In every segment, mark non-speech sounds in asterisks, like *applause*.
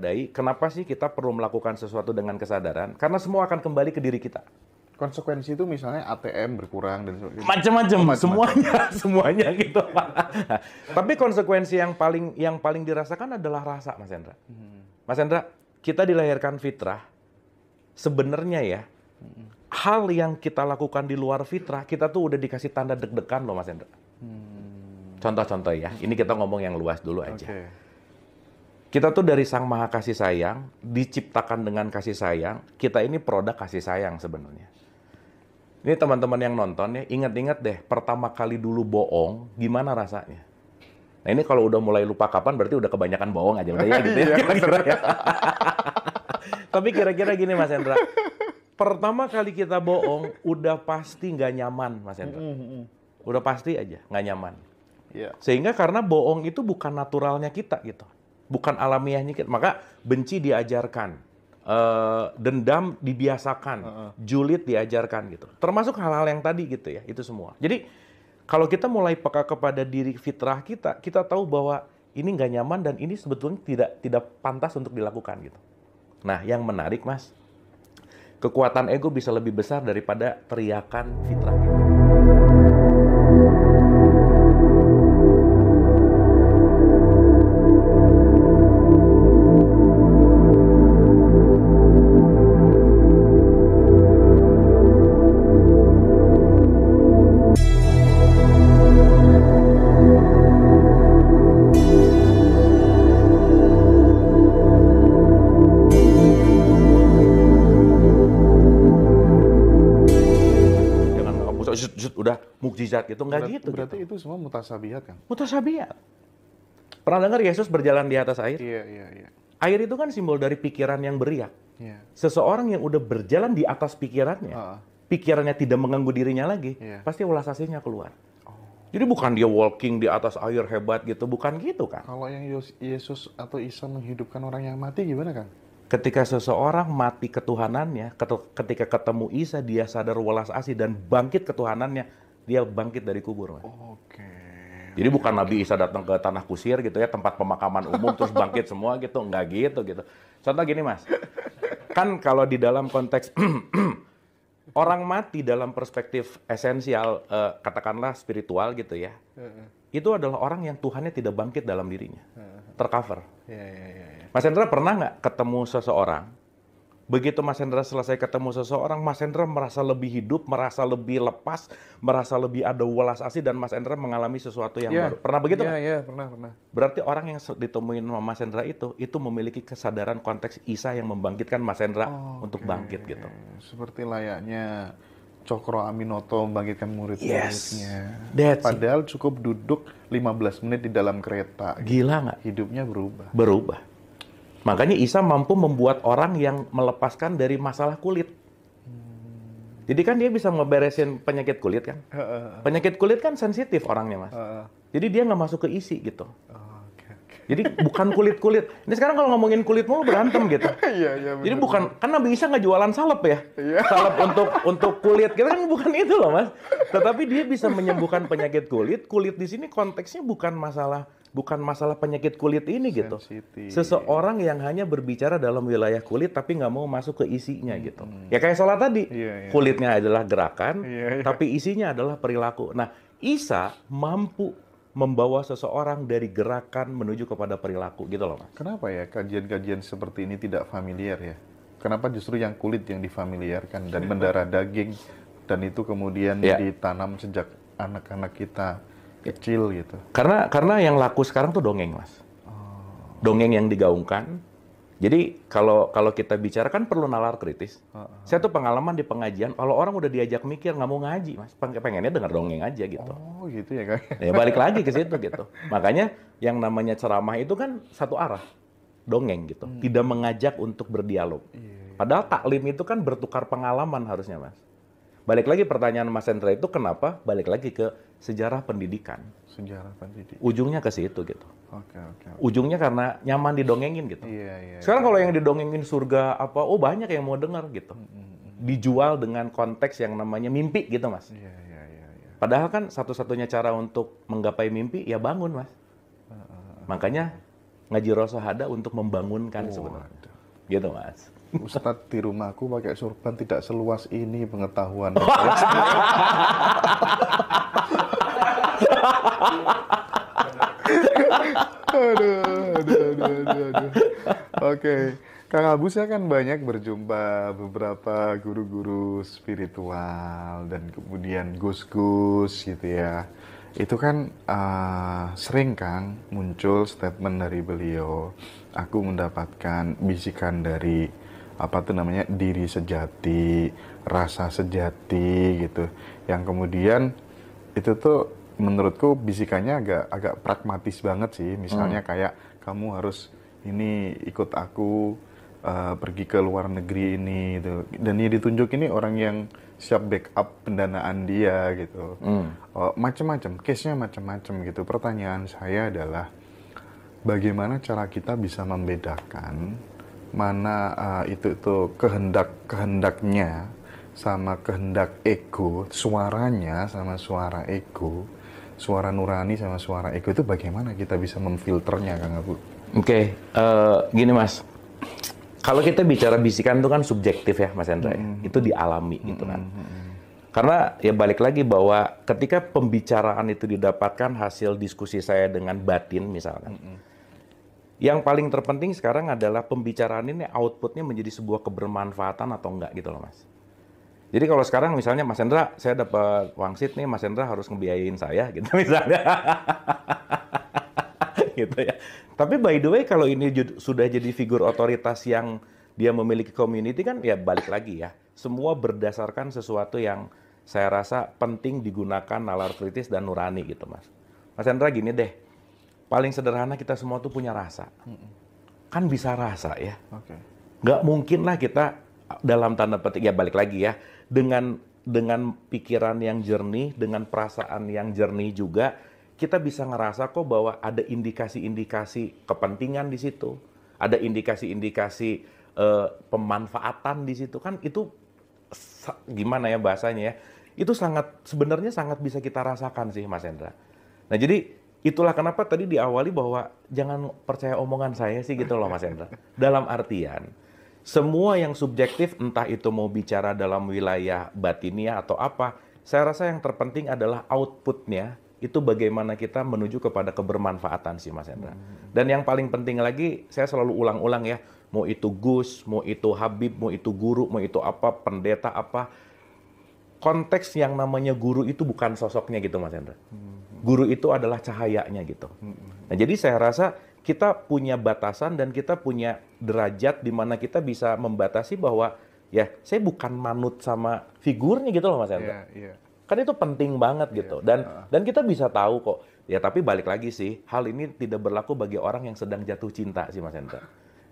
Dai, kenapa sih kita perlu melakukan sesuatu dengan kesadaran? Karena semua akan kembali ke diri kita. Konsekuensi itu misalnya ATM berkurang dan sebagainya. Macam-macam, oh, semuanya, *laughs* semuanya iya. gitu. Tapi konsekuensi yang paling yang paling dirasakan adalah rasa, Mas Hendra. Hmm. Mas Hendra, kita dilahirkan fitrah. Sebenarnya ya, hal yang kita lakukan di luar fitrah, kita tuh udah dikasih tanda deg-degan loh, Mas Hendra. Hmm. Contoh-contoh ya. Ini kita ngomong yang luas dulu aja. Okay kita tuh dari Sang Maha Kasih Sayang, diciptakan dengan kasih sayang, kita ini produk kasih sayang sebenarnya. Ini teman-teman yang nonton ya, ingat-ingat deh pertama kali dulu bohong, gimana rasanya? Nah ini kalau udah mulai lupa kapan berarti udah kebanyakan bohong aja udah ya gitu ya. *laughs* Iya, ya. *laughs* Tapi kira-kira gini Mas Hendra, pertama kali kita bohong udah pasti nggak nyaman Mas Hendra. Mm, mm, mm. Udah pasti aja nggak nyaman. Iya. Sehingga karena bohong itu bukan naturalnya kita gitu bukan alamiahnya kita. Maka benci diajarkan, uh, dendam dibiasakan, uh -uh. julid diajarkan gitu. Termasuk hal-hal yang tadi gitu ya, itu semua. Jadi kalau kita mulai peka kepada diri fitrah kita, kita tahu bahwa ini nggak nyaman dan ini sebetulnya tidak tidak pantas untuk dilakukan gitu. Nah, yang menarik mas, kekuatan ego bisa lebih besar daripada teriakan fitrah kita. mukjizat gitu, nggak Berat, gitu. Berarti gitu. itu semua mutasabihat kan? Mutasabihat. Pernah dengar Yesus berjalan di atas air? Iya, iya, iya. Air itu kan simbol dari pikiran yang beriak. Iya. Seseorang yang udah berjalan di atas pikirannya, uh. pikirannya tidak mengganggu dirinya lagi, iya. pasti ulas aslinya keluar. Oh. Jadi bukan dia walking di atas air hebat gitu, bukan gitu kan? Kalau yang Yesus atau Isa menghidupkan orang yang mati gimana kan? Ketika seseorang mati ketuhanannya, ketika ketemu Isa dia sadar welas asih dan bangkit ketuhanannya, dia bangkit dari kubur. Oke. Oke. Jadi bukan Nabi Isa datang ke tanah kusir gitu ya, tempat pemakaman umum terus bangkit semua gitu, nggak gitu gitu. Contoh gini mas, kan kalau di dalam konteks *clears throat* orang mati dalam perspektif esensial, uh, katakanlah spiritual gitu ya, itu adalah orang yang Tuhannya tidak bangkit dalam dirinya, tercover. Iya, iya, iya, mas Hendra pernah nggak ketemu seseorang Begitu Mas Hendra selesai ketemu seseorang, Mas Hendra merasa lebih hidup, merasa lebih lepas, merasa lebih ada welas asih dan Mas Hendra mengalami sesuatu yang yeah. baru. Pernah begitu? Iya, yeah, iya, yeah, pernah, pernah. Berarti orang yang ditemuin sama Mas Hendra itu itu memiliki kesadaran konteks Isa yang membangkitkan Mas Hendra oh, untuk okay. bangkit gitu. Seperti layaknya Cokro Aminoto membangkitkan murid-muridnya. Yes, Padahal cukup duduk 15 menit di dalam kereta. Gitu. Gila nggak? Hidupnya berubah. Berubah. Makanya Isa mampu membuat orang yang melepaskan dari masalah kulit. Hmm. Jadi kan dia bisa ngeberesin penyakit kulit kan. Penyakit kulit kan sensitif orangnya mas. Jadi dia nggak masuk ke isi gitu. Jadi bukan kulit-kulit. Ini sekarang kalau ngomongin kulit mulu berantem gitu. *laughs* Iya, iya, Jadi bukan, karena kan bisa Isa nggak jualan salep ya. Iya. *laughs* Salep untuk untuk kulit. Kita gitu kan bukan itu loh mas. Tetapi dia bisa menyembuhkan penyakit kulit. Kulit di sini konteksnya bukan masalah bukan masalah penyakit kulit ini gitu. Seseorang yang hanya berbicara dalam wilayah kulit tapi nggak mau masuk ke isinya hmm. gitu. Ya kayak sholat tadi, yeah, yeah. kulitnya adalah gerakan, yeah, yeah. tapi isinya adalah perilaku. Nah, Isa mampu membawa seseorang dari gerakan menuju kepada perilaku gitu loh mas. Kenapa ya kajian-kajian seperti ini tidak familiar ya? Kenapa justru yang kulit yang difamiliarkan dan mendarah iya. daging dan itu kemudian yeah. ditanam sejak anak-anak kita kecil gitu. Karena karena yang laku sekarang tuh dongeng, Mas. Oh. Dongeng yang digaungkan. Jadi kalau kalau kita bicara kan perlu nalar kritis. Saya tuh pengalaman di pengajian, kalau orang udah diajak mikir nggak mau ngaji, mas, pengennya dengar dongeng aja gitu. Oh gitu ya kan? Ya balik lagi ke situ gitu. Makanya yang namanya ceramah itu kan satu arah, dongeng gitu. Hmm. Tidak mengajak untuk berdialog. Yeah. Iya, iya. Padahal taklim itu kan bertukar pengalaman harusnya mas. Balik lagi pertanyaan Mas Hendra itu kenapa? Balik lagi ke sejarah pendidikan. Sejarah pendidikan. Ujungnya ke situ gitu. Oke, okay, oke. Ujungnya karena nyaman didongengin gitu. Iya, iya. iya. Sekarang yeah. kalau yang didongengin surga apa, oh banyak yang mau dengar gitu. Mm -hmm. Dijual dengan konteks yang namanya mimpi gitu, Mas. Iya, iya, iya, iya. Padahal kan satu-satunya cara untuk menggapai mimpi ya bangun, Mas. Uh, uh, Makanya ngaji rosohada untuk membangunkan oh, sebenarnya. Aduh. Gitu, Mas. *laughs* Ustadz di rumahku pakai surban tidak seluas ini pengetahuan. *laughs* Oke. Okay. Kang saya kan banyak berjumpa beberapa guru-guru spiritual dan kemudian gus-gus gitu ya. Itu kan uh, sering Kang muncul statement dari beliau, aku mendapatkan bisikan dari apa tuh namanya diri sejati, rasa sejati gitu. Yang kemudian itu tuh menurutku bisikannya agak agak pragmatis banget sih. Misalnya hmm. kayak kamu harus ini ikut aku uh, pergi ke luar negeri ini gitu. Dan dia ditunjuk ini orang yang siap backup pendanaan dia gitu. Hmm. Uh, oh, macam-macam, case-nya macam-macam gitu. Pertanyaan saya adalah bagaimana cara kita bisa membedakan mana uh, itu itu kehendak kehendaknya sama kehendak ego, suaranya sama suara ego suara nurani sama suara ego itu bagaimana kita bisa memfilternya Kang Abu? Oke, okay. uh, eh, gini Mas. Kalau kita bicara bisikan itu kan subjektif ya Mas Hendra hmm. Itu dialami hmm. gitu kan. Hmm. Karena ya balik lagi bahwa ketika pembicaraan itu didapatkan hasil diskusi saya dengan batin misalkan. -hmm. Yang paling terpenting sekarang adalah pembicaraan ini outputnya menjadi sebuah kebermanfaatan atau enggak gitu loh mas. Jadi kalau sekarang misalnya Mas Hendra, saya dapat wangsit nih, Mas Hendra harus ngebiayain saya *laughs* gitu misalnya. gitu ya. Tapi by the way kalau ini sudah jadi figur otoritas yang dia memiliki community kan ya balik lagi ya. Semua berdasarkan sesuatu yang saya rasa penting digunakan nalar kritis dan nurani gitu Mas. Mas Hendra gini deh, paling sederhana kita semua tuh punya rasa. Kan bisa rasa ya. Okay. Nggak mungkin lah kita dalam tanda petik ya balik lagi ya dengan dengan pikiran yang jernih, dengan perasaan yang jernih juga, kita bisa ngerasa kok bahwa ada indikasi-indikasi kepentingan di situ, ada indikasi-indikasi uh, pemanfaatan di situ kan itu gimana ya bahasanya ya, itu sangat sebenarnya sangat bisa kita rasakan sih Mas Hendra. Nah jadi itulah kenapa tadi diawali bahwa jangan percaya omongan saya sih gitu loh Mas Hendra. Dalam artian semua yang subjektif entah itu mau bicara dalam wilayah batinia atau apa, saya rasa yang terpenting adalah outputnya itu bagaimana kita menuju kepada kebermanfaatan sih Mas Hendra. Hmm. Dan yang paling penting lagi, saya selalu ulang-ulang ya, mau itu Gus, mau itu Habib, mau itu guru, mau itu apa, pendeta apa, konteks yang namanya guru itu bukan sosoknya gitu Mas Hendra. Hmm. Guru itu adalah cahayanya gitu. Hmm. Nah jadi saya rasa kita punya batasan dan kita punya derajat di mana kita bisa membatasi bahwa ya saya bukan manut sama figurnya gitu loh Mas Hendra. Yeah, yeah. Kan itu penting banget yeah. gitu dan uh. dan kita bisa tahu kok. Ya tapi balik lagi sih, hal ini tidak berlaku bagi orang yang sedang jatuh cinta sih Mas Hendra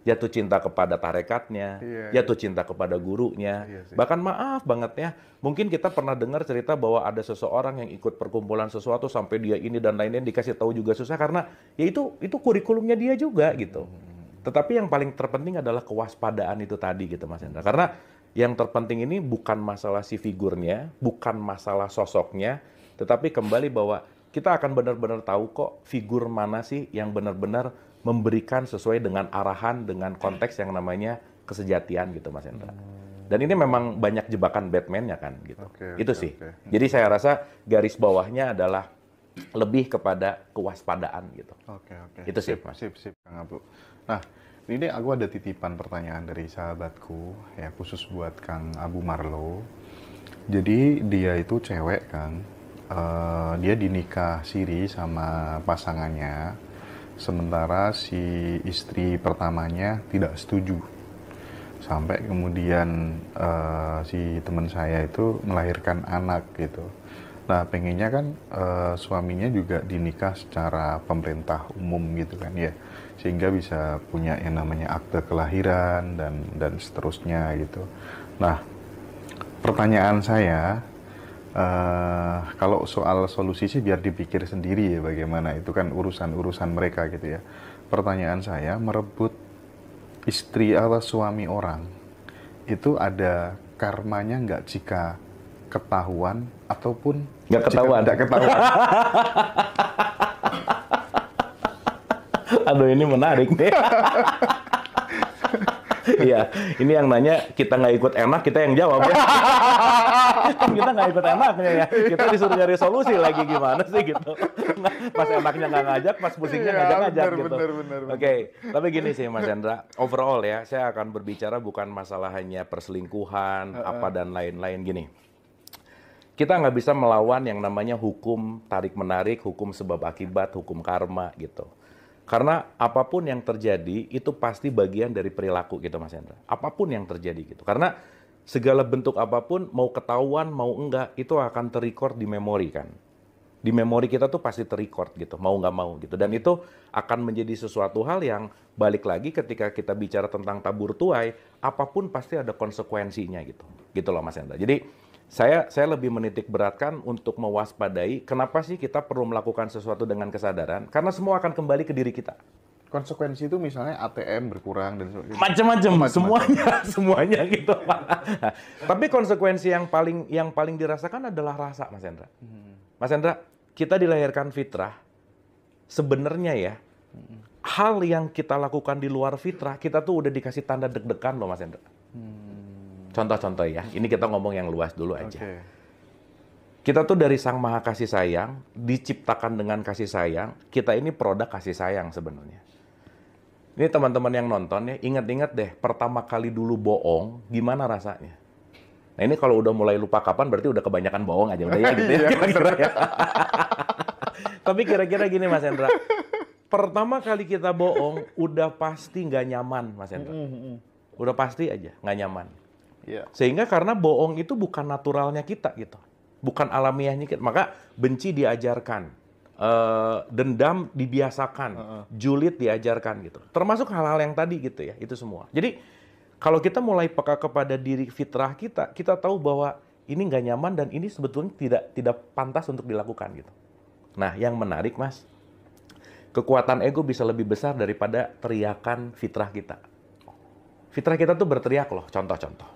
jatuh cinta kepada tarekatnya, yeah, iya. jatuh yeah. cinta kepada gurunya. Yeah, iya Bahkan maaf banget ya, mungkin kita pernah dengar cerita bahwa ada seseorang yang ikut perkumpulan sesuatu sampai dia ini dan lain-lain dikasih tahu juga susah karena ya itu itu kurikulumnya dia juga gitu. Hmm. Tetapi yang paling terpenting adalah kewaspadaan itu tadi gitu Mas Hendra. Karena yang terpenting ini bukan masalah si figurnya, bukan masalah sosoknya, tetapi kembali bahwa kita akan benar-benar tahu kok figur mana sih yang benar-benar memberikan sesuai dengan arahan dengan konteks yang namanya kesejatian gitu Mas Hendra. Hmm. Dan ini memang banyak jebakan Batman-nya kan gitu. Okay, Itu sih. Okay. Hmm. Jadi saya rasa garis bawahnya adalah lebih kepada kewaspadaan gitu. Oke, okay, oke. Okay. Itu sih, sip, Mas. Sip, sip, Kang Abu. Nah, ini aku ada titipan pertanyaan dari sahabatku ya khusus buat Kang Abu Marlo. Jadi dia itu cewek kan. Uh, dia dinikah siri sama pasangannya sementara si istri pertamanya tidak setuju sampai kemudian uh, si teman saya itu melahirkan anak gitu nah pengennya kan uh, suaminya juga dinikah secara pemerintah umum gitu kan ya sehingga bisa punya yang namanya akte kelahiran dan dan seterusnya gitu nah pertanyaan saya uh, kalau soal solusi sih biar dipikir sendiri ya bagaimana itu kan urusan-urusan mereka gitu ya. Pertanyaan saya merebut istri atau suami orang itu ada karmanya nggak jika ketahuan ataupun nggak ketahuan nggak ketahuan *laughs* aduh ini menarik nih *laughs* Iya, ini yang nanya kita nggak ikut enak, kita yang jawab ya. *laughs* kan kita nggak ikut enaknya ya. Kita disuruh nyari solusi lagi gimana sih gitu. pas enaknya nggak ngajak, pas pusingnya iya, ngajak-ngajak gitu. Oke, tapi gini sih Mas Hendra, overall ya, saya akan berbicara bukan masalah hanya perselingkuhan, uh -uh. apa dan lain-lain gini kita nggak bisa melawan yang namanya hukum tarik menarik, hukum sebab akibat, hukum karma gitu. Karena apapun yang terjadi itu pasti bagian dari perilaku gitu Mas Hendra. Apapun yang terjadi gitu. Karena segala bentuk apapun mau ketahuan mau enggak itu akan terrecord di memori kan di memori kita tuh pasti terrecord gitu, mau nggak mau gitu. Dan itu akan menjadi sesuatu hal yang balik lagi ketika kita bicara tentang tabur tuai, apapun pasti ada konsekuensinya gitu. Gitu loh Mas Hendra. Jadi saya saya lebih menitik beratkan untuk mewaspadai kenapa sih kita perlu melakukan sesuatu dengan kesadaran karena semua akan kembali ke diri kita konsekuensi itu misalnya ATM berkurang dan sebagainya. Macam-macam, oh, semuanya, *laughs* semuanya gitu. Tapi konsekuensi yang paling yang paling dirasakan adalah rasa, Mas Hendra. Hmm. Mas Hendra, kita dilahirkan fitrah. Sebenarnya ya, hmm. hal yang kita lakukan di luar fitrah, kita tuh udah dikasih tanda deg-degan loh, Mas Hendra. Hmm. Contoh-contoh ya, ini kita ngomong yang luas dulu aja. Okay. Kita tuh dari Sang Maha Kasih Sayang, diciptakan dengan kasih sayang, kita ini produk kasih sayang sebenarnya. Ini teman-teman yang nonton ya, ingat-ingat deh pertama kali dulu bohong, gimana rasanya? Nah ini kalau udah mulai lupa kapan berarti udah kebanyakan bohong aja udah ya gitu ya. Iya, kira-kira ya. *laughs* Tapi kira-kira gini Mas Hendra, pertama kali kita bohong udah pasti nggak nyaman Mas Hendra. Mm, mm, mm. Udah pasti aja nggak nyaman. Iya. Sehingga karena bohong itu bukan naturalnya kita gitu. Bukan alamiahnya kita. Maka benci diajarkan uh, dendam dibiasakan, uh -uh. julid diajarkan gitu. Termasuk hal-hal yang tadi gitu ya, itu semua. Jadi kalau kita mulai peka kepada diri fitrah kita, kita tahu bahwa ini nggak nyaman dan ini sebetulnya tidak tidak pantas untuk dilakukan gitu. Nah, yang menarik mas, kekuatan ego bisa lebih besar daripada teriakan fitrah kita. Fitrah kita tuh berteriak loh, contoh-contoh.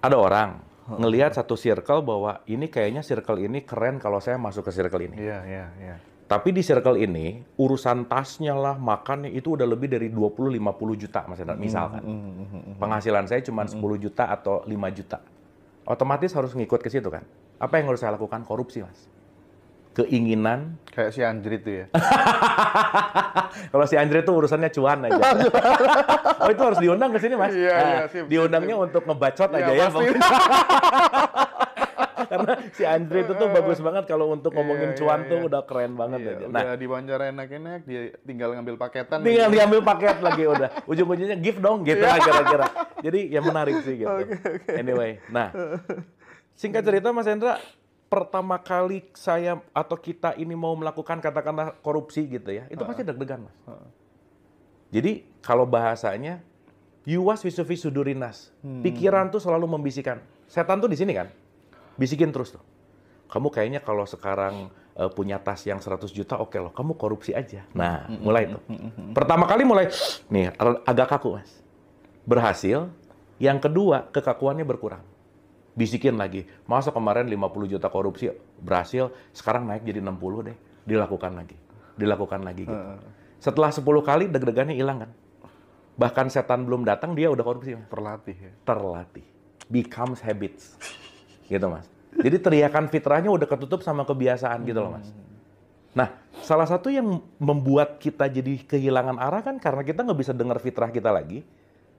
Ada orang ngelihat satu circle bahwa ini kayaknya circle ini keren kalau saya masuk ke circle ini. Iya, iya, iya. Tapi di circle ini, urusan tasnya lah, makan itu udah lebih dari 20-50 juta, Mas Hendra, hmm, misalkan. Mm, mm, hmm, hmm, Penghasilan saya cuma 10 juta atau 5 juta. Otomatis harus ngikut ke situ kan. Apa yang harus saya lakukan? Korupsi, Mas keinginan. Kayak si Andre itu ya. *laughs* Kalau si Andre itu urusannya cuan aja. *laughs* *laughs* oh itu harus diundang ke sini mas. Iya, iya nah, iya, sip, diundangnya sip. untuk ngebacot iya, aja ya. Karena si Andre itu tuh bagus banget kalau untuk iya, ngomongin iya, cuan iya, tuh iya. udah keren banget iya, aja. Nah, udah diwawancara enak-enak, dia tinggal ngambil paketan. Tinggal gitu. diambil paket lagi udah. Ujung-ujungnya gift dong gitu iya. kira-kira. Jadi ya menarik sih gitu. Okay, okay. Anyway, nah singkat cerita Mas Hendra, pertama kali saya atau kita ini mau melakukan katakanlah korupsi gitu ya, itu uh, pasti deg-degan mas. Uh, Jadi kalau bahasanya yuwas wisufi sudurinas, hmm. pikiran tuh selalu membisikkan. Setan tuh di sini kan, bisikin terus tuh. Kamu kayaknya kalau sekarang uh, punya tas yang 100 juta, oke okay loh, kamu korupsi aja. Nah, hmm, hmm, mulai itu hmm, Pertama kali mulai, nih agak kaku mas. Berhasil, yang kedua kekakuannya berkurang bisikin lagi. Masa kemarin 50 juta korupsi berhasil, sekarang naik jadi 60 deh. Dilakukan lagi. Dilakukan lagi gitu. Setelah 10 kali deg-degannya hilang kan. Bahkan setan belum datang dia udah korupsi. Terlatih ya. Terlatih. Becomes habits. gitu Mas. Jadi teriakan fitrahnya udah ketutup sama kebiasaan gitu loh Mas. Hmm. Nah, salah satu yang membuat kita jadi kehilangan arah kan karena kita nggak bisa dengar fitrah kita lagi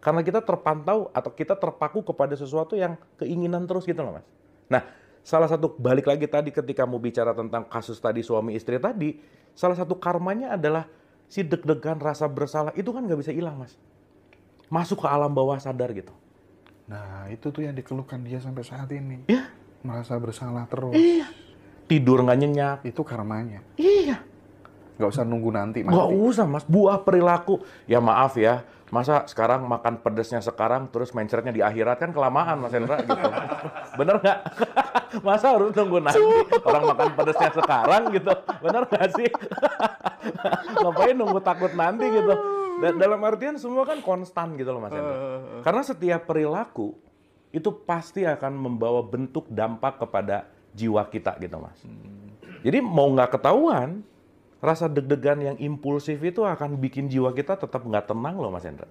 karena kita terpantau atau kita terpaku kepada sesuatu yang keinginan terus gitu loh mas. Nah, salah satu balik lagi tadi ketika mau bicara tentang kasus tadi suami istri tadi, salah satu karmanya adalah si deg-degan rasa bersalah itu kan nggak bisa hilang mas. Masuk ke alam bawah sadar gitu. Nah itu tuh yang dikeluhkan dia sampai saat ini. Iya. Merasa bersalah terus. Iya. Tidur nggak nyenyak. Itu karmanya. Iya. Gak usah nunggu nanti. Gak usah mas, buah perilaku. Ya maaf ya, Masa sekarang makan pedesnya sekarang terus mencernya di akhirat kan kelamaan Mas Hendra gitu. Bener nggak? *laughs* Masa harus nunggu nanti orang makan pedesnya sekarang gitu. Bener nggak sih? *laughs* Ngapain nunggu takut nanti gitu. Dan dalam artian semua kan konstan gitu loh Mas Hendra. Eh, eh, eh. Karena setiap perilaku itu pasti akan membawa bentuk dampak kepada jiwa kita gitu Mas. Hmm. Jadi mau nggak ketahuan, rasa deg-degan yang impulsif itu akan bikin jiwa kita tetap nggak tenang loh Mas Hendra.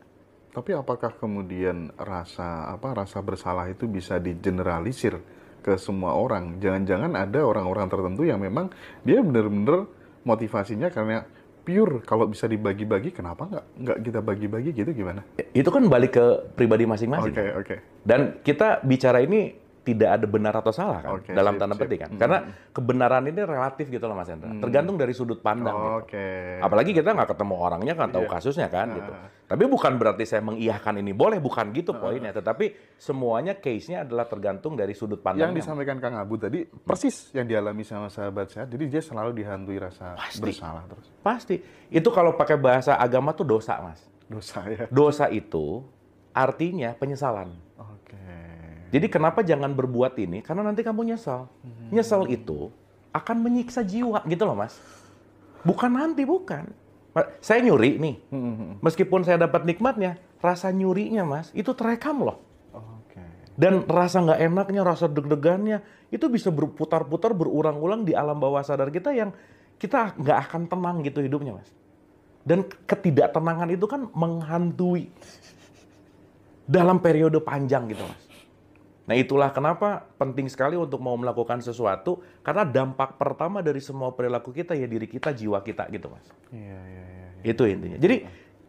Tapi apakah kemudian rasa apa rasa bersalah itu bisa digeneralisir ke semua orang? Jangan-jangan ada orang-orang tertentu yang memang dia benar-benar motivasinya karena pure kalau bisa dibagi-bagi kenapa nggak nggak kita bagi-bagi gitu gimana? Itu kan balik ke pribadi masing-masing. Oke okay, oke. Okay. Dan kita bicara ini tidak ada benar atau salah kan okay, dalam tanda petik kan. Hmm. Karena kebenaran ini relatif gitu loh Mas Hendra. Hmm. Tergantung dari sudut pandang oh, gitu. Okay. Apalagi kita nggak ketemu orangnya kan tahu yeah. kasusnya kan nah. gitu. Tapi bukan berarti saya mengiyahkan ini boleh bukan gitu nah. poinnya, tetapi semuanya case-nya adalah tergantung dari sudut pandang. Yang disampaikan Kang Abu tadi persis yang dialami sama sahabat saya. Jadi dia selalu dihantui rasa Pasti. bersalah terus. Pasti. Itu kalau pakai bahasa agama tuh dosa, Mas. Dosa ya. Dosa itu artinya penyesalan. Jadi kenapa jangan berbuat ini? Karena nanti kamu nyesel. Hmm. Nyesal itu akan menyiksa jiwa gitu loh mas. Bukan nanti, bukan. Saya nyuri nih, hmm, hmm, hmm. meskipun saya dapat nikmatnya, rasa nyurinya mas itu terekam loh. Okay. Dan rasa nggak enaknya, rasa deg-degannya itu bisa berputar-putar berulang-ulang di alam bawah sadar kita yang kita nggak akan tenang gitu hidupnya mas. Dan ketidaktenangan itu kan menghantui dalam periode panjang gitu mas. Nah, itulah kenapa penting sekali untuk mau melakukan sesuatu karena dampak pertama dari semua perilaku kita ya diri kita, jiwa kita gitu, Mas. Iya, iya, iya. iya. Itu intinya. Jadi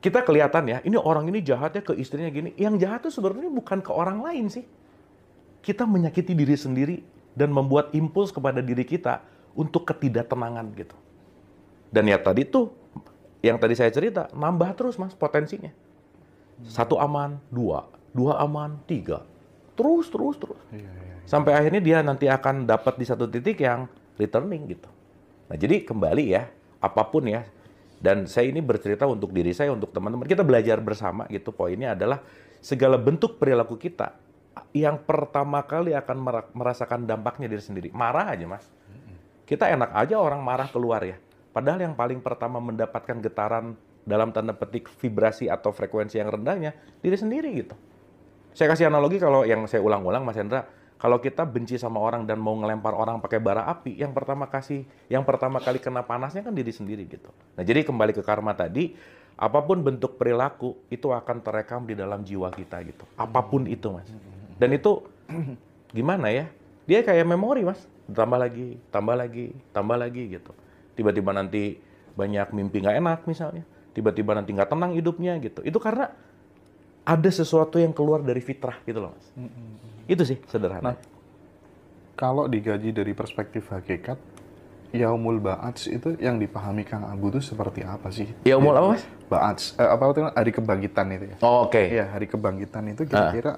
kita kelihatan ya, ini orang ini jahatnya ke istrinya gini. Yang jahat itu sebenarnya bukan ke orang lain sih. Kita menyakiti diri sendiri dan membuat impuls kepada diri kita untuk ketidaktenangan gitu. Dan ya tadi tuh yang tadi saya cerita, nambah terus Mas potensinya. Satu aman, dua, dua aman, tiga, terus terus terus iya, iya, iya. sampai akhirnya dia nanti akan dapat di satu titik yang returning gitu nah jadi kembali ya apapun ya dan saya ini bercerita untuk diri saya untuk teman-teman kita belajar bersama gitu poinnya adalah segala bentuk perilaku kita yang pertama kali akan merasakan dampaknya diri sendiri marah aja mas kita enak aja orang marah keluar ya padahal yang paling pertama mendapatkan getaran dalam tanda petik vibrasi atau frekuensi yang rendahnya diri sendiri gitu. Saya kasih analogi kalau yang saya ulang-ulang Mas Hendra, kalau kita benci sama orang dan mau ngelempar orang pakai bara api, yang pertama kasih, yang pertama kali kena panasnya kan diri sendiri gitu. Nah jadi kembali ke karma tadi, apapun bentuk perilaku itu akan terekam di dalam jiwa kita gitu. Apapun itu mas. Dan itu *clears throat* gimana ya? Dia kayak memori mas. Tambah lagi, tambah lagi, tambah lagi gitu. Tiba-tiba nanti banyak mimpi nggak enak misalnya. Tiba-tiba nanti nggak tenang hidupnya gitu. Itu karena ada sesuatu yang keluar dari fitrah gitu loh mas. Mm-hmm. Itu sih sederhana. Nah, kalau digaji dari perspektif hakikat, Yaumul Ba'ats itu yang dipahami Kang Abu itu seperti apa sih? Yaumul apa mas? Ba'ats, eh, apa itu hari kebangkitan itu ya. Oh, oke. Okay. Ya, hari kebangkitan itu ah. kira-kira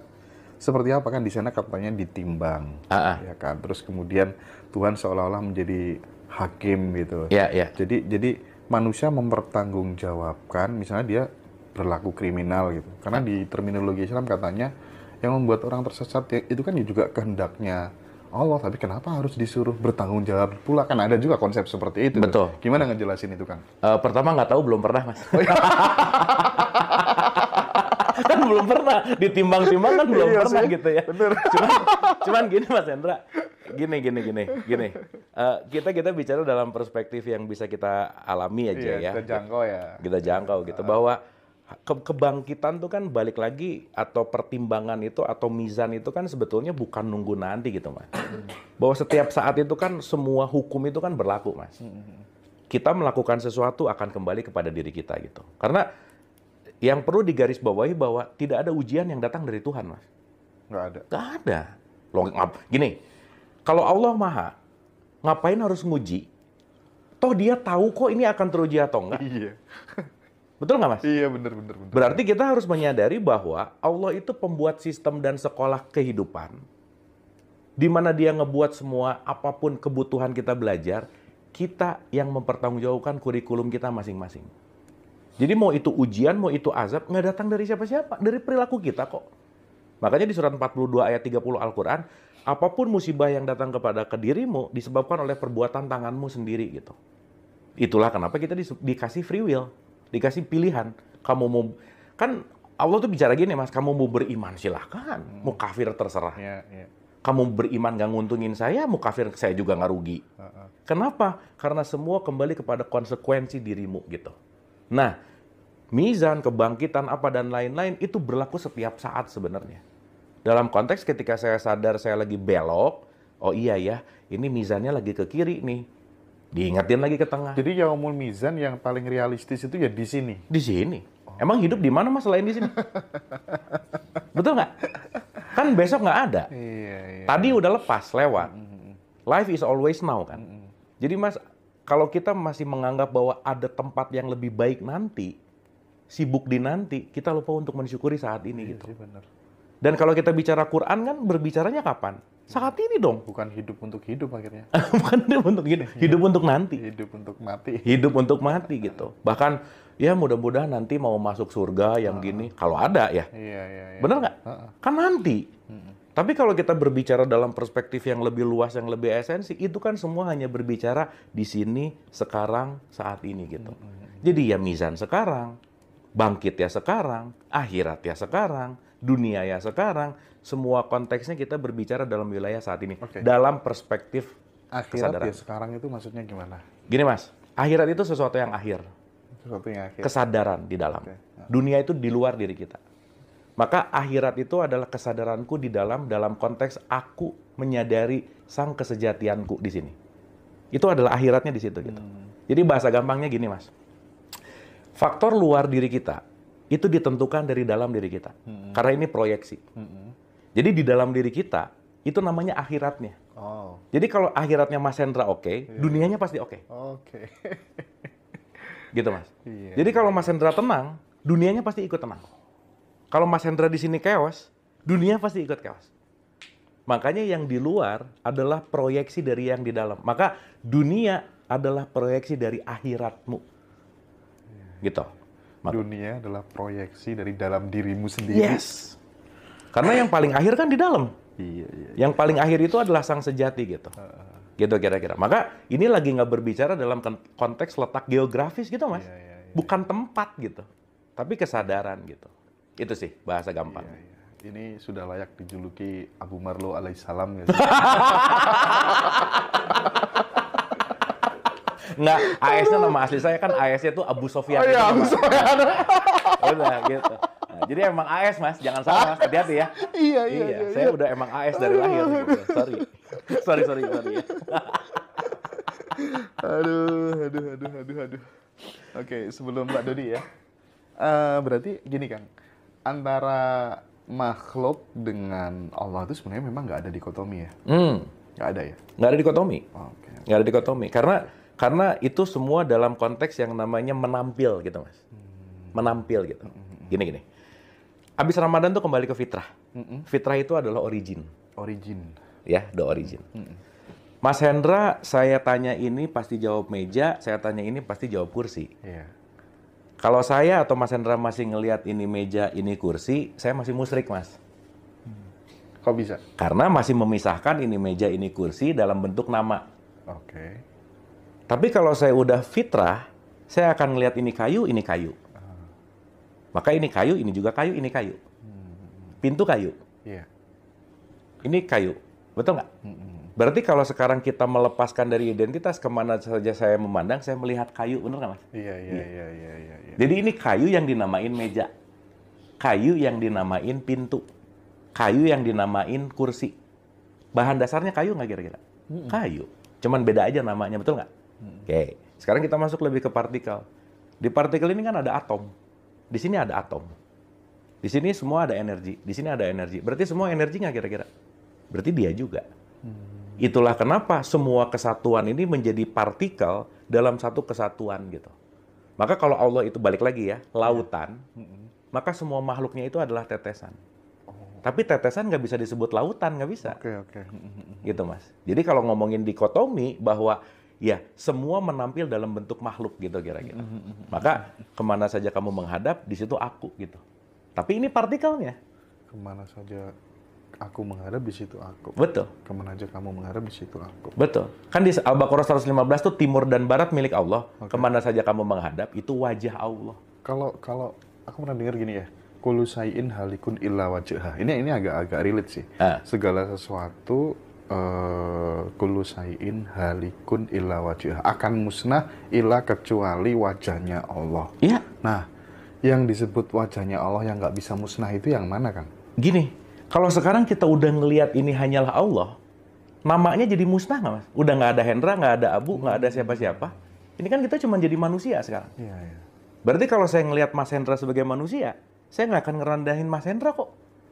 seperti apa kan di sana katanya ditimbang. Uh-uh. Ya kan, terus kemudian Tuhan seolah-olah menjadi hakim gitu. Iya, yeah, iya. Jadi jadi manusia mempertanggungjawabkan misalnya dia berlaku kriminal gitu. Karena di terminologi Islam katanya yang membuat orang tersesat ya, itu kan juga kehendaknya Allah, tapi kenapa harus disuruh bertanggung jawab pula? Kan ada juga konsep seperti itu. Betul. Gimana ngejelasin itu kan? Uh, pertama nggak tahu, belum pernah mas. Oh, iya. *laughs* kan belum pernah ditimbang-timbang kan belum iya, pernah sih. gitu ya. Bener. Cuman, cuman gini mas Hendra, gini gini gini gini. Uh, kita kita bicara dalam perspektif yang bisa kita alami aja iya, ya. Kita jangkau ya. Kita jangkau gitu bahwa ke kebangkitan tuh kan balik lagi atau pertimbangan itu atau mizan itu kan sebetulnya bukan nunggu nanti gitu mas bahwa setiap saat itu kan semua hukum itu kan berlaku mas kita melakukan sesuatu akan kembali kepada diri kita gitu karena yang perlu digarisbawahi bahwa tidak ada ujian yang datang dari Tuhan mas Gak ada Gak ada Loh, gini kalau Allah maha ngapain harus nguji toh dia tahu kok ini akan teruji atau enggak iya Betul nggak mas? Iya benar benar bener. Berarti kita harus menyadari bahwa Allah itu pembuat sistem dan sekolah kehidupan, di mana Dia ngebuat semua apapun kebutuhan kita belajar, kita yang mempertanggungjawabkan kurikulum kita masing-masing. Jadi mau itu ujian, mau itu azab, nggak datang dari siapa-siapa, dari perilaku kita kok. Makanya di surat 42 ayat 30 Al-Quran, apapun musibah yang datang kepada kedirimu disebabkan oleh perbuatan tanganmu sendiri gitu. Itulah kenapa kita di, dikasih free will dikasih pilihan kamu mau kan Allah tuh bicara gini mas kamu mau beriman silahkan hmm. mau kafir terserah yeah, yeah. kamu beriman gak nguntungin saya mau kafir saya juga nggak rugi uh -uh. kenapa karena semua kembali kepada konsekuensi dirimu gitu nah mizan kebangkitan apa dan lain-lain itu berlaku setiap saat sebenarnya dalam konteks ketika saya sadar saya lagi belok oh iya ya ini mizannya lagi ke kiri nih diingetin lagi ke tengah. Jadi yaumul mizan yang paling realistis itu ya di sini. Di sini. Oh. Emang hidup di mana mas selain di sini? *laughs* Betul nggak? Kan besok nggak ada. Iya, iya. Tadi udah lepas lewat. Mm, mm, mm. Life is always now kan. Jadi mas, kalau kita masih menganggap bahwa ada tempat yang lebih baik nanti, sibuk di nanti, kita lupa untuk mensyukuri saat ini iya, gitu. Sih, bener. Dan kalau kita bicara Quran kan berbicaranya kapan? Saat ini dong. *laughs* Bukan hidup untuk hidup akhirnya. Bukan hidup untuk hidup, iya. hidup untuk nanti. Hidup untuk mati. Hidup untuk mati gitu. Bahkan ya mudah-mudahan nanti mau masuk surga yang uh ah. -huh. gini kalau ada ya. Iya iya. iya. Bener nggak? Uh -huh. Kan nanti. Uh -huh. Tapi kalau kita berbicara dalam perspektif yang lebih luas yang lebih esensi itu kan semua hanya berbicara di sini sekarang saat ini gitu. Uh -huh. Jadi ya mizan sekarang, bangkit ya sekarang, akhirat ya sekarang, dunia ya sekarang semua konteksnya kita berbicara dalam wilayah saat ini okay. dalam perspektif akhirat ya, kesadaran. ya sekarang itu maksudnya gimana? Gini mas, akhirat itu sesuatu yang akhir. Sesuatu yang akhir. Kesadaran di dalam. Okay. Ah. Dunia itu di luar diri kita. Maka akhirat itu adalah kesadaranku di dalam dalam konteks aku menyadari sang kesejatianku di sini. Itu adalah akhiratnya di situ gitu. Hmm. Jadi bahasa gampangnya gini mas, faktor luar diri kita itu ditentukan dari dalam diri kita. Hmm. Karena ini proyeksi. Hmm. Jadi di dalam diri kita itu namanya akhiratnya. Oh. Jadi kalau akhiratnya Mas Hendra oke, okay, iya. yeah. dunianya pasti oke. Okay. Oke. *laughs* gitu Mas. Yeah. Jadi kalau Mas Hendra tenang, dunianya pasti ikut tenang. Kalau Mas Hendra di sini chaos, dunia pasti ikut chaos. Makanya yang di luar adalah proyeksi dari yang di dalam. Maka dunia adalah proyeksi dari akhiratmu. Iya. Gitu dunia adalah proyeksi dari dalam dirimu sendiri. Yes. Karena yang paling akhir kan di dalam. Iya, iya, iya. Yang paling akhir itu adalah sang sejati gitu. Uh, gitu kira-kira. Maka ini lagi nggak berbicara dalam konteks letak geografis gitu, Mas. Iya, iya, iya. Bukan tempat gitu. Tapi kesadaran gitu. Itu sih bahasa gampang. Iya, iya. Ini sudah layak dijuluki Abu Marlo alaihissalam ya. *laughs* Nah, AS-nya nama asli saya kan AS-nya tuh Abu Sofyan. Oh iya, gitu, Abu Sofyan. *laughs* Udah gitu. Nah, jadi emang AS mas, jangan salah mas, hati-hati ya. Iya, iya, iya, iya Saya iya. udah emang AS dari lahir. Gitu. Sorry, sorry, sorry, sorry. Ya. *laughs* aduh, aduh, aduh, aduh, aduh. Oke, sebelum Mbak Dodi ya. Eh, berarti gini Kang, antara makhluk dengan Allah itu sebenarnya memang nggak ada dikotomi ya? Hmm. Nggak ada ya? Nggak ada dikotomi. Oh, okay. Nggak ada dikotomi. Karena karena itu semua dalam konteks yang namanya menampil gitu mas. Hmm. Menampil gitu. Gini-gini. Hmm, hmm, Abis Ramadan tuh kembali ke fitrah. Fitrah itu adalah origin. Origin. Ya, the origin. Mas Hendra, saya tanya ini pasti jawab meja, saya tanya ini pasti jawab kursi. Yeah. Kalau saya atau Mas Hendra masih ngelihat ini meja, ini kursi, saya masih musrik, Mas. Kok bisa? Karena masih memisahkan ini meja, ini kursi dalam bentuk nama. Oke. Okay. Tapi kalau saya udah fitrah, saya akan melihat ini kayu, ini kayu. Maka ini kayu, ini juga kayu, ini kayu. Pintu kayu. Iya. Ini kayu. Betul nggak? Hmm, hmm, hmm. Berarti kalau sekarang kita melepaskan dari identitas kemana saja saya memandang, saya melihat kayu. Benar nggak, Mas? Iya, iya, iya, iya. iya, iya, iya. Jadi ini kayu yang dinamain meja. Kayu yang dinamain pintu. Kayu yang dinamain kursi. Bahan dasarnya kayu nggak kira-kira? Kayu. Cuman beda aja namanya, betul nggak? Oke, okay. sekarang kita masuk lebih ke partikel. Di partikel ini kan ada atom. Di sini ada atom. Di sini semua ada energi. Di sini ada energi. Berarti semua energi nggak kira-kira? Berarti dia juga. Hmm. Itulah kenapa semua kesatuan ini menjadi partikel dalam satu kesatuan gitu. Maka kalau Allah itu balik lagi ya, iya. lautan, hmm. maka semua makhluknya itu adalah tetesan. Oh. Tapi tetesan nggak bisa disebut lautan, nggak bisa. Oke, oke. Hmm, gitu, Mas. Jadi kalau ngomongin dikotomi bahwa ya semua menampil dalam bentuk makhluk gitu kira-kira. Hmm, hmm, hmm, Maka kemana saja kamu menghadap, di situ aku gitu. Tapi ini partikelnya. Kemana saja aku menghadap, di situ aku. Betul. Kemana saja kamu menghadap, di situ aku. Betul. Kan di Al-Baqarah 115 itu timur dan barat milik Allah. Okay. Kemana saja kamu menghadap, itu wajah Allah. Kalau kalau aku pernah dengar gini ya, kulusain halikun illa wajah. Ini ini agak-agak relate sih. Ah. Segala sesuatu Eh, kulusaiin halikun illa wajah akan musnah illa kecuali wajahnya Allah. Iya. Nah, yang disebut wajahnya Allah yang nggak bisa musnah itu yang mana kan? Gini, kalau sekarang kita udah ngelihat ini hanyalah Allah, namanya jadi musnah nggak mas? Udah nggak ada Hendra, nggak ada Abu, nggak ada siapa-siapa. Ini kan kita cuma jadi manusia sekarang. Iya, iya. Berarti kalau saya ngelihat Mas Hendra sebagai manusia, saya nggak akan ngerendahin Mas Hendra kok.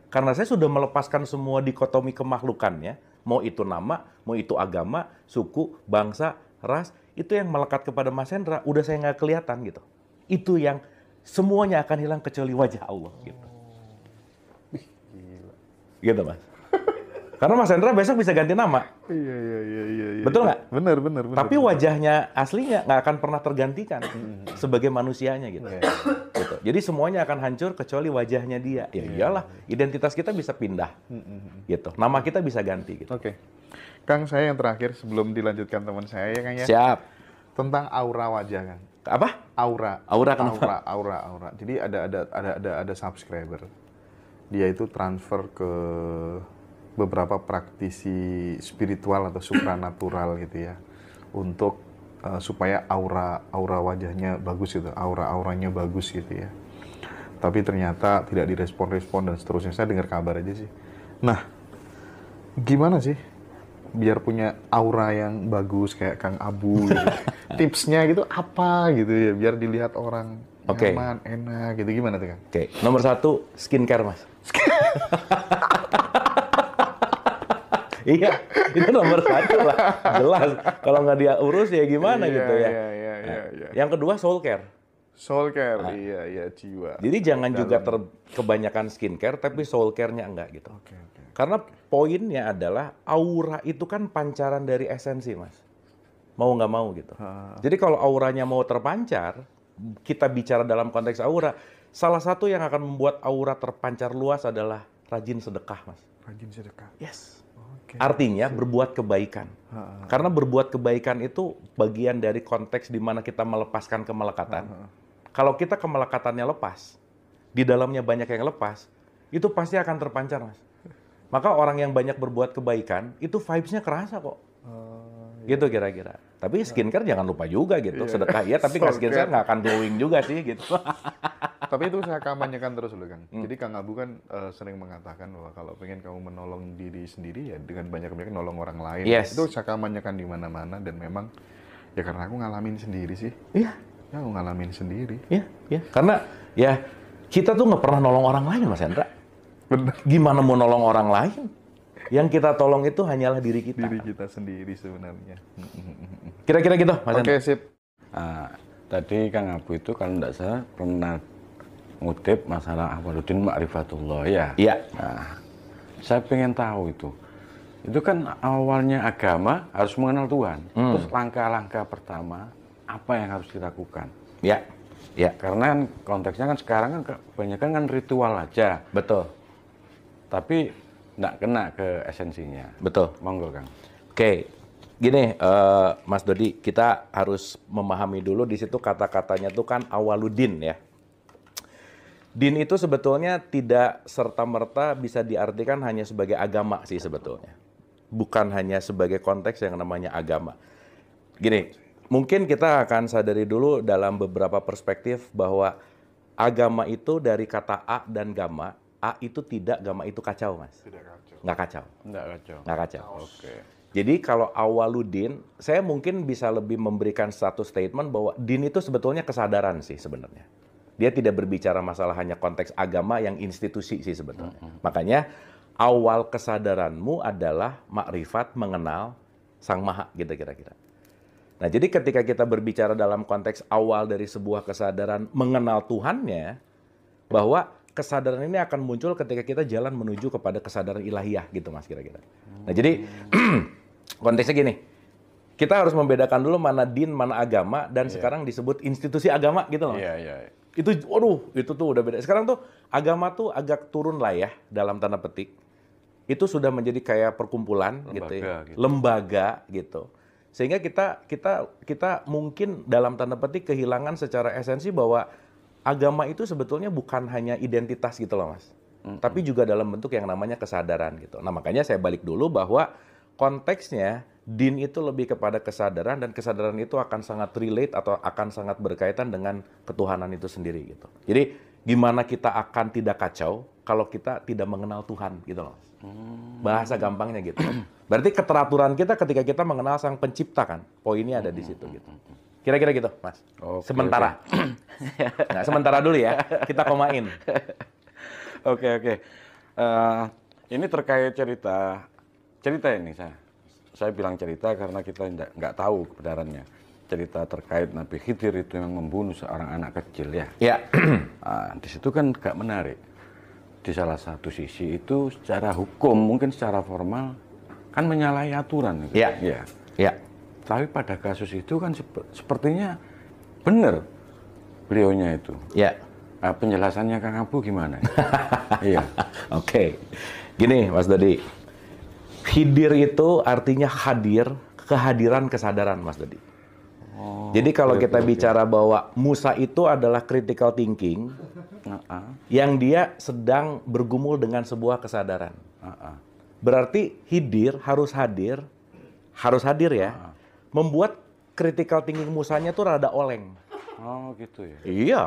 Karena saya sudah melepaskan semua dikotomi kemahlukannya Mau itu nama, mau itu agama, suku, bangsa, ras, itu yang melekat kepada Mas Hendra, udah saya nggak kelihatan gitu. Itu yang semuanya akan hilang kecuali wajah Allah gitu. Oh. Gila. Gitu Mas. Karena Mas Hendra besok bisa ganti nama. Iya iya iya iya. iya. Betul nggak? Bener bener. bener Tapi wajahnya aslinya nggak akan pernah tergantikan sebagai manusianya gitu. Yeah. gitu. Jadi semuanya akan hancur kecuali wajahnya dia. Ya iya. iyalah, identitas kita bisa pindah. gitu. Nama kita bisa ganti gitu. Oke. Okay. Kang saya yang terakhir sebelum dilanjutkan teman saya ya Kang ya. Siap. Tentang aura wajah Kang apa aura aura kenapa aura aura aura jadi ada ada ada ada ada subscriber dia itu transfer ke beberapa praktisi spiritual atau supranatural gitu ya untuk uh, supaya aura aura wajahnya bagus gitu aura auranya bagus gitu ya tapi ternyata tidak direspon-respon dan seterusnya saya dengar kabar aja sih nah gimana sih biar punya aura yang bagus kayak Kang Abu gitu. *laughs* tipsnya gitu apa gitu ya biar dilihat orang okay. enak gitu gimana tuh Kang? Oke okay. nomor satu skincare mas. *laughs* iya, itu nomor satu lah, jelas. Kalau nggak dia urus ya gimana yeah, gitu ya. yeah, yeah, yeah. Yang kedua soul care. Soul care, nah. iya, iya, jiwa. Jadi jangan Dalam. juga ter kebanyakan skincare, tapi soul care-nya enggak gitu. Okay, okay. Karena poinnya adalah aura itu kan pancaran dari esensi, mas. Mau nggak mau gitu. Ha. Jadi kalau auranya mau terpancar, kita bicara dalam konteks aura, salah satu yang akan membuat aura terpancar luas adalah rajin sedekah, Mas. Rajin sedekah. Yes. Okay. Artinya berbuat kebaikan. Ha, ha. Karena berbuat kebaikan itu bagian dari konteks di mana kita melepaskan kemelekatan. Ha, Kalau kita kemelekatannya lepas, di dalamnya banyak yang lepas, itu pasti akan terpancar, Mas. Maka orang yang banyak berbuat kebaikan, itu vibes-nya kerasa kok gitu kira-kira. Tapi skincare jangan lupa juga gitu. Yeah. Sedekah ya. tapi so skincare nggak akan glowing juga sih gitu. tapi itu saya kampanyekan terus loh Kang. Hmm. Jadi Kang Abu kan uh, sering mengatakan bahwa kalau pengen kamu menolong diri sendiri ya dengan banyak-banyak nolong orang lain. Yes. Itu saya kampanyekan di mana-mana dan memang ya karena aku ngalamin sendiri sih. Iya. Yeah. Ya, aku ngalamin sendiri. Iya, yeah, iya. Karena ya kita tuh nggak pernah nolong orang lain Mas Hendra. Benar. Gimana mau nolong orang lain? yang kita tolong itu hanyalah diri kita. Diri kita sendiri sebenarnya. *laughs* Kira-kira gitu, Mas Oke, okay, sip. Nah, tadi Kang Abu itu kalau tidak salah pernah ngutip masalah Awaluddin Ma'rifatullah ya. Iya. Nah, saya pengen tahu itu. Itu kan awalnya agama harus mengenal Tuhan. Hmm. Terus langkah-langkah pertama apa yang harus dilakukan? Ya. Ya. Karena kan konteksnya kan sekarang kan kebanyakan kan ritual aja. Betul. Tapi nggak kena ke esensinya. Betul. Monggo Kang. Oke, gini uh, Mas Dodi, kita harus memahami dulu di situ kata-katanya tuh kan awaludin ya. Din itu sebetulnya tidak serta-merta bisa diartikan hanya sebagai agama sih sebetulnya. Bukan hanya sebagai konteks yang namanya agama. Gini, mungkin kita akan sadari dulu dalam beberapa perspektif bahwa agama itu dari kata A dan gama A itu tidak, gamma itu kacau, Mas. Tidak kacau. Nggak kacau. Nggak kacau. Nggak kacau. Oke. Okay. Jadi kalau awal awaludin, saya mungkin bisa lebih memberikan satu statement bahwa din itu sebetulnya kesadaran sih sebenarnya. Dia tidak berbicara masalah hanya konteks agama yang institusi sih sebenarnya. Mm -hmm. Makanya awal kesadaranmu adalah makrifat mengenal Sang Maha gitu kira-kira. Nah, jadi ketika kita berbicara dalam konteks awal dari sebuah kesadaran mengenal Tuhannya bahwa kesadaran ini akan muncul ketika kita jalan menuju kepada kesadaran ilahiyah gitu mas kira-kira. Nah jadi *clears throat* konteksnya gini, kita harus membedakan dulu mana din mana agama dan yeah. sekarang disebut institusi agama gitu loh. Iya yeah, iya. Yeah. Itu, waduh, itu tuh udah beda. Sekarang tuh agama tuh agak turun lah ya dalam tanda petik. Itu sudah menjadi kayak perkumpulan lembaga, gitu, ya. gitu, lembaga gitu. Sehingga kita kita kita mungkin dalam tanda petik kehilangan secara esensi bahwa agama itu sebetulnya bukan hanya identitas gitu loh mas, mm -hmm. tapi juga dalam bentuk yang namanya kesadaran gitu. Nah makanya saya balik dulu bahwa konteksnya din itu lebih kepada kesadaran dan kesadaran itu akan sangat relate atau akan sangat berkaitan dengan ketuhanan itu sendiri gitu. Jadi gimana kita akan tidak kacau kalau kita tidak mengenal Tuhan gitu loh. Hmm. Bahasa gampangnya gitu. Berarti keteraturan kita ketika kita mengenal Sang Pencipta kan. Poinnya ada di situ gitu. Kira-kira gitu, Mas. Okay, sementara. Okay. *clears throat* sementara dulu ya. Kita komain. *laughs* Oke, oke. Okay, uh, eh, ini terkait cerita cerita ini saya. Saya bilang cerita karena kita nggak tahu kebenarannya. Cerita terkait Nabi Khidir itu yang membunuh seorang anak kecil ya. Ya. uh, *clears throat* di situ kan nggak menarik. Di salah satu sisi itu secara hukum mungkin secara formal kan menyalahi aturan. Gitu. Iya. Yeah. Yeah tapi pada kasus itu kan sep sepertinya benar beliaunya itu. Ya. Nah, penjelasannya Kang Abu gimana? *laughs* iya. Oke. Okay. Gini Mas Dodi. Hidir itu artinya hadir, kehadiran kesadaran Mas Dodi. Oh, Jadi kalau okay, kita okay. bicara bahwa Musa itu adalah critical thinking uh -uh. yang dia sedang bergumul dengan sebuah kesadaran. Uh -uh. Berarti hidir harus hadir, harus hadir ya. Uh -uh membuat critical thinking musanya tuh rada oleng. Oh gitu ya. Iya.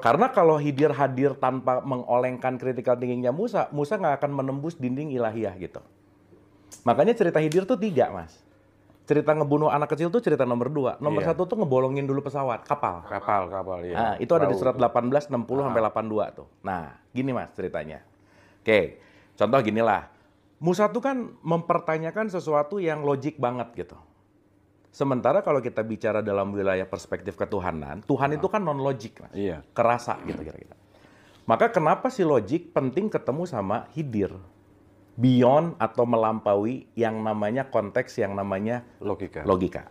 Karena kalau Hidir hadir tanpa mengolengkan critical thinkingnya Musa, Musa nggak akan menembus dinding ilahiyah gitu. Makanya cerita Hidir tuh tiga, Mas. Cerita ngebunuh anak kecil tuh cerita nomor dua. Nomor iya. satu tuh ngebolongin dulu pesawat, kapal. Kapal, kapal, iya. Nah, itu ada di surat 18, 60, ah. sampai 82 tuh. Nah, gini Mas ceritanya. Oke, contoh ginilah. Musa tuh kan mempertanyakan sesuatu yang logik banget gitu. Sementara kalau kita bicara dalam wilayah perspektif ketuhanan, Tuhan nah. itu kan non logik, mas. Iya. Kerasa gitu kira-kira. Maka kenapa si logik penting ketemu sama hidir? Beyond atau melampaui yang namanya konteks, yang namanya logika. Logika.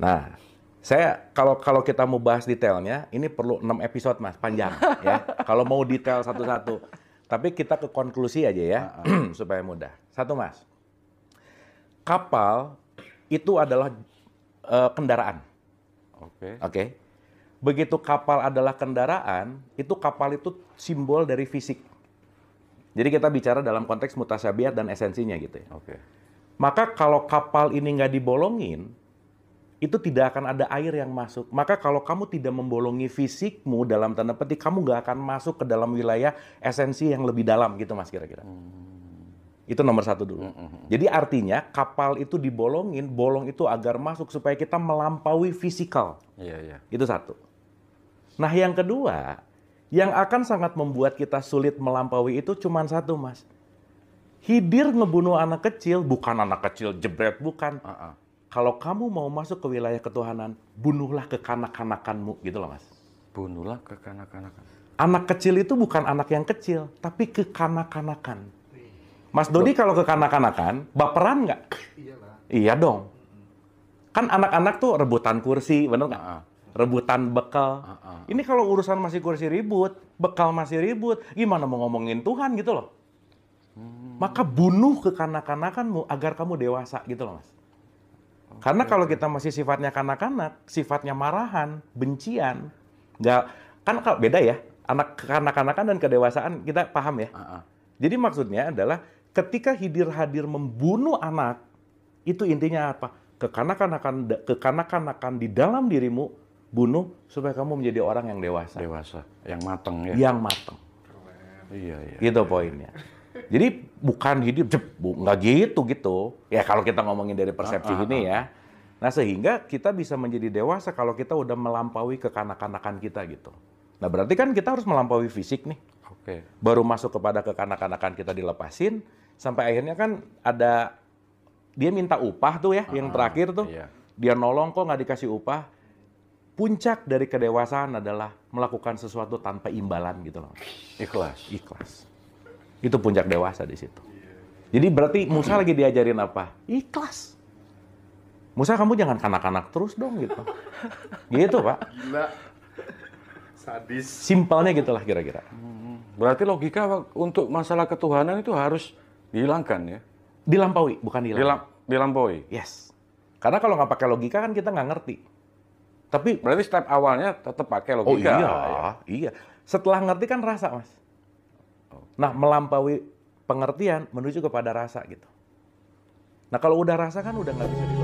Nah, saya kalau kalau kita mau bahas detailnya, ini perlu 6 episode mas, panjang *laughs* ya. Kalau mau detail satu-satu, tapi kita ke konklusi aja ya, *clears throat* supaya mudah. Satu mas, kapal itu adalah uh, kendaraan. Oke. Okay. Oke. Okay? Begitu kapal adalah kendaraan, itu kapal itu simbol dari fisik. Jadi kita bicara dalam konteks mutasyabiat dan esensinya gitu ya. Oke. Okay. Maka kalau kapal ini nggak dibolongin, itu tidak akan ada air yang masuk. Maka kalau kamu tidak membolongi fisikmu dalam tanda petik, kamu nggak akan masuk ke dalam wilayah esensi yang lebih dalam gitu mas kira-kira. Hmm. Itu nomor satu dulu. Mm -hmm. Jadi artinya kapal itu dibolongin, bolong itu agar masuk supaya kita melampaui fisikal. yeah, Yeah. Itu satu. Nah yang kedua, yang akan sangat membuat kita sulit melampaui itu cuma satu mas. Hidir ngebunuh anak kecil, bukan anak kecil jebret, bukan. Uh -uh. Kalau kamu mau masuk ke wilayah ketuhanan, bunuhlah kekanak-kanakanmu, gitu loh mas. Bunuhlah kekanak-kanakan. Anak kecil itu bukan anak yang kecil, tapi kekanak-kanakan. Mas Dodi kalau ke kanak-kanakan, baperan nggak? Iya dong. Kan anak-anak tuh rebutan kursi, bener nggak? Rebutan bekal. Ini kalau urusan masih kursi ribut, bekal masih ribut, gimana mau ngomongin Tuhan gitu loh. Hmm. Maka bunuh kekanak-kanakanmu agar kamu dewasa gitu loh mas. Karena kalau kita masih sifatnya kanak-kanak, sifatnya marahan, bencian, nggak kan beda ya anak kanak kanakan dan kedewasaan kita paham ya. Jadi maksudnya adalah ketika Hidir Hadir membunuh anak, itu intinya apa? Kekanak-kanakan kekanak-kanakan di dalam dirimu bunuh supaya kamu menjadi orang yang dewasa. Dewasa, yang mateng ya. Yang mateng Iya, iya. Gitu poinnya. Jadi bukan hidup jep, bu, nggak gitu gitu. Ya kalau kita ngomongin dari persepsi ah, ah, ini ah, ya. Nah sehingga kita bisa menjadi dewasa kalau kita udah melampaui kekanak-kanakan kita gitu. Nah berarti kan kita harus melampaui fisik nih. Oke. Okay. Baru masuk kepada kekanak-kanakan kita dilepasin, sampai akhirnya kan ada dia minta upah tuh ya uh, yang ah, terakhir tuh iya. dia nolong kok nggak dikasih upah puncak dari kedewasaan adalah melakukan sesuatu tanpa imbalan gitu loh ikhlas ikhlas itu puncak dewasa di situ jadi berarti Musa lagi diajarin apa ikhlas Musa kamu jangan kanak-kanak terus dong gitu *laughs* gitu pak nah, sadis simpelnya gitulah kira-kira hmm, hmm. berarti logika untuk masalah ketuhanan itu harus Dihilangkan ya? Dilampaui, bukan hilang. dilampaui? Yes. Karena kalau nggak pakai logika kan kita nggak ngerti. Tapi berarti step awalnya tetap pakai oh, logika. Oh iya, ya. iya. Setelah ngerti kan rasa, Mas. Oh. Nah, melampaui pengertian menuju kepada rasa gitu. Nah, kalau udah rasa kan udah nggak bisa di